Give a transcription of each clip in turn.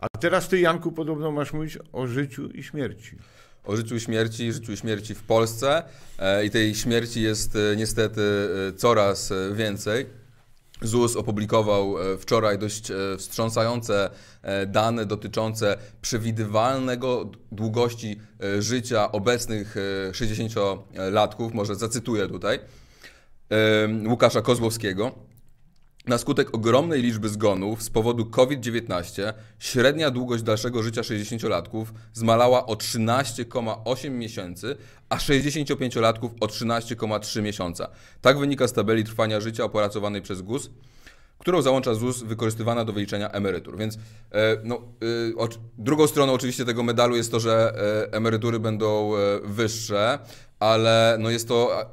A teraz ty, Janku, podobno masz mówić o życiu i śmierci. O życiu i śmierci, życiu i śmierci w Polsce e, i tej śmierci jest e, niestety e, coraz więcej. ZUS opublikował wczoraj dość wstrząsające dane dotyczące przewidywalnego długości życia obecnych 60-latków. Może zacytuję tutaj Łukasza Kozłowskiego. Na skutek ogromnej liczby zgonów z powodu COVID-19 średnia długość dalszego życia 60-latków zmalała o 13,8 miesięcy, a 65-latków o 13,3 miesiąca. Tak wynika z tabeli trwania życia opracowanej przez GUS, którą załącza ZUS wykorzystywana do wyliczenia emerytur. Więc e, no, e, drugą stroną oczywiście tego medalu jest to, że e, emerytury będą wyższe, ale no jest to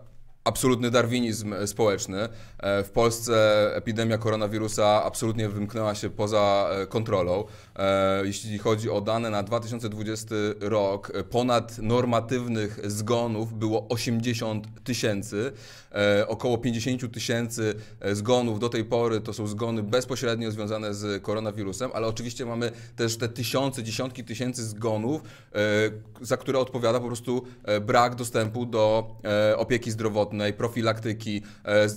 absolutny darwinizm e, społeczny. E, w Polsce epidemia koronawirusa absolutnie wymknęła się poza e, kontrolą. Jeśli chodzi o dane na 2020 rok, ponad normatywnych zgonów było 80 tysięcy. Około 50 tysięcy zgonów do tej pory to są zgony bezpośrednio związane z koronawirusem, ale oczywiście mamy też te tysiące, dziesiątki tysięcy zgonów, za które odpowiada po prostu brak dostępu do opieki zdrowotnej zdrowotnej, profilaktyki, e,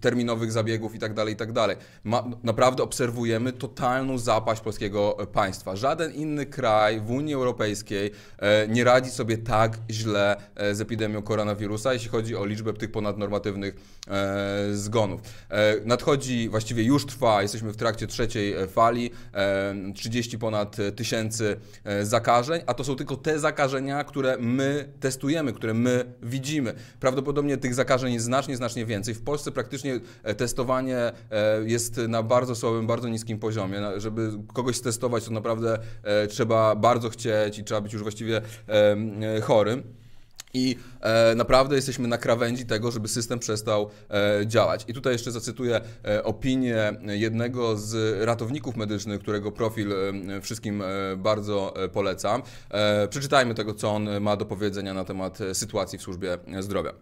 terminowych zabiegów itd. Tak itd. Tak Ma, naprawdę obserwujemy totalną zapaść polskiego e, państwa. Żaden inny kraj w Unii Europejskiej e, nie radzi sobie tak źle z epidemią koronawirusa, jeśli chodzi o liczbę tych ponadnormatywnych zgonów. Nadchodzi, właściwie już trwa, jesteśmy w trakcie trzeciej fali, 30 ponad tysięcy zakażeń, a to są tylko te zakażenia, które my testujemy, które my widzimy. Prawdopodobnie tych zakażeń lekarzy jest znacznie, znacznie więcej. W Polsce praktycznie e, testowanie e, jest na bardzo słabym, bardzo niskim poziomie. Żeby kogoś testować, to naprawdę e, trzeba bardzo chcieć i trzeba być już właściwie chorym. I e, naprawdę jesteśmy na krawędzi tego, żeby system przestał e, działać. I tutaj jeszcze zacytuję e, opinię jednego z ratowników medycznych, którego profil wszystkim bardzo polecam. przeczytajmy tego, co on ma do powiedzenia na temat sytuacji w służbie zdrowia.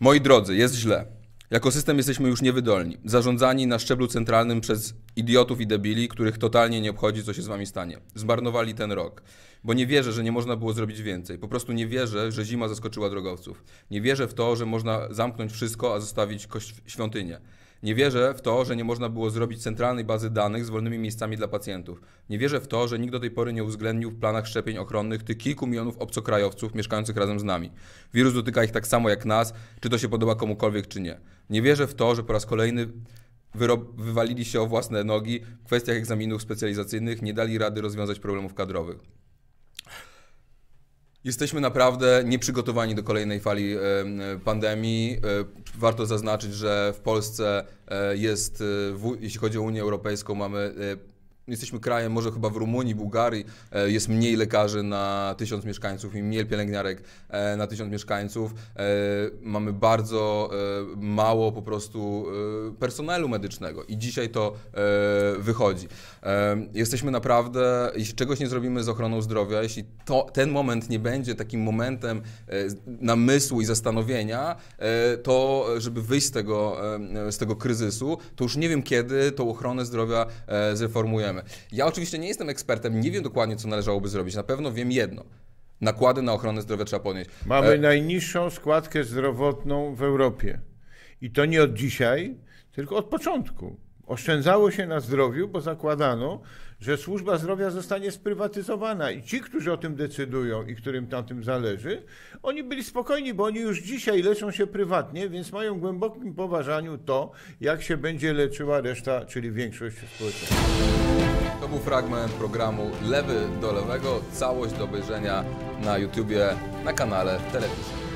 Moi drodzy, jest źle. Jako system jesteśmy już niewydolni, zarządzani na szczeblu centralnym przez idiotów i debili, których totalnie nie obchodzi, co się z wami stanie. Zmarnowali ten rok. Bo nie wierzę, że nie można było zrobić więcej. Po prostu nie wierzę, że zima zaskoczyła drogowców. Nie wierzę w to, że można zamknąć wszystko, a zostawić świątynię. Nie wierzę w to, że nie można było zrobić centralnej bazy danych z wolnymi miejscami dla pacjentów. Nie wierzę w to, że nikt do tej pory nie uwzględnił w planach szczepień ochronnych tych kilku milionów obcokrajowców mieszkających razem z nami. Wirus dotyka ich tak samo jak nas, czy to się podoba komukolwiek, czy nie. Nie wierzę w to, że po raz kolejny wywalili się o własne nogi w kwestiach egzaminów specjalizacyjnych, nie dali rady rozwiązać problemów kadrowych. Jesteśmy naprawdę nieprzygotowani do kolejnej fali pandemii. E, warto zaznaczyć, że w Polsce e, jest, e, jeśli chodzi o Unię Europejską, mamy jesteśmy krajem, może chyba w Rumunii, Bułgarii e, jest mniej lekarzy na tysiąc mieszkańców i mniej pielęgniarek e, na tysiąc mieszkańców. E, mamy bardzo mało po prostu personelu medycznego i dzisiaj to wychodzi. Jesteśmy naprawdę, jeśli czegoś nie zrobimy z ochroną zdrowia, jeśli to, ten moment nie będzie takim momentem namysłu i zastanowienia, to żeby wyjść z tego, z tego kryzysu, to już nie wiem kiedy tą ochronę zdrowia zreformujemy problemy. Ja oczywiście nie jestem ekspertem, nie wiem dokładnie, co należałoby zrobić. Na pewno wiem jedno. Nakłady na ochronę zdrowia trzeba podnieść. Mamy e... najniższą składkę zdrowotną w Europie. I to nie od dzisiaj, tylko od początku. Oszczędzało się na zdrowiu, bo zakładano, że służba zdrowia zostanie sprywatyzowana i ci, którzy o tym decydują i którym tam tym zależy, oni byli spokojni, bo oni już dzisiaj leczą się prywatnie, więc mają w głębokim poważaniu to, jak się będzie leczyła reszta, czyli większość społeczeństwa. To był fragment programu Lewy do Lewego. Całość do obejrzenia na YouTubie na kanale Telewizji.